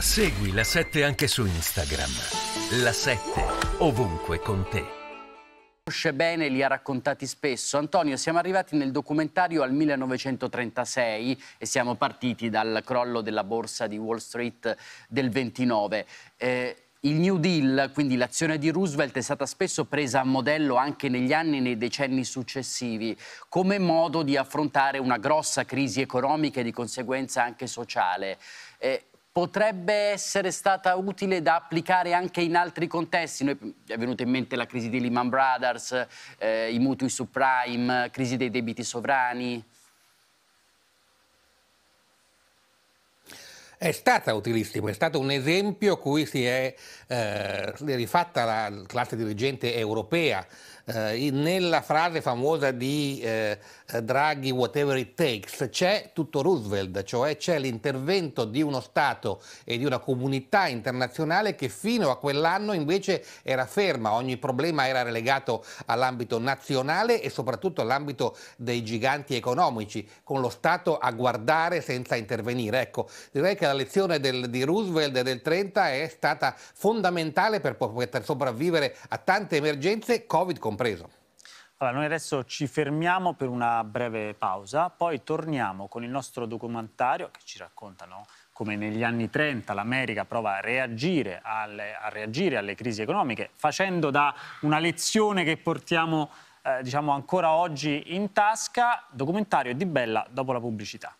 Segui la 7 anche su Instagram. La 7 ovunque con te. Conosce bene, li ha raccontati spesso. Antonio, siamo arrivati nel documentario al 1936 e siamo partiti dal crollo della borsa di Wall Street del 29. Eh, il New Deal, quindi l'azione di Roosevelt, è stata spesso presa a modello anche negli anni e nei decenni successivi come modo di affrontare una grossa crisi economica e di conseguenza anche sociale. Eh, potrebbe essere stata utile da applicare anche in altri contesti. Noi, è venuta in mente la crisi di Lehman Brothers, eh, i mutui subprime, crisi dei debiti sovrani. è stata utilissima, è stato un esempio cui si è eh, rifatta la classe dirigente europea eh, nella frase famosa di eh, Draghi whatever it takes c'è tutto Roosevelt, cioè c'è l'intervento di uno Stato e di una comunità internazionale che fino a quell'anno invece era ferma, ogni problema era relegato all'ambito nazionale e soprattutto all'ambito dei giganti economici, con lo Stato a guardare senza intervenire. Ecco, direi che la lezione del, di Roosevelt del 30 è stata fondamentale per poter sopravvivere a tante emergenze, Covid compreso. Allora, noi adesso ci fermiamo per una breve pausa, poi torniamo con il nostro documentario che ci raccontano come negli anni 30 l'America prova a reagire alle, a reagire alle crisi economiche facendo da una lezione che portiamo eh, diciamo ancora oggi in tasca, documentario di Bella dopo la pubblicità.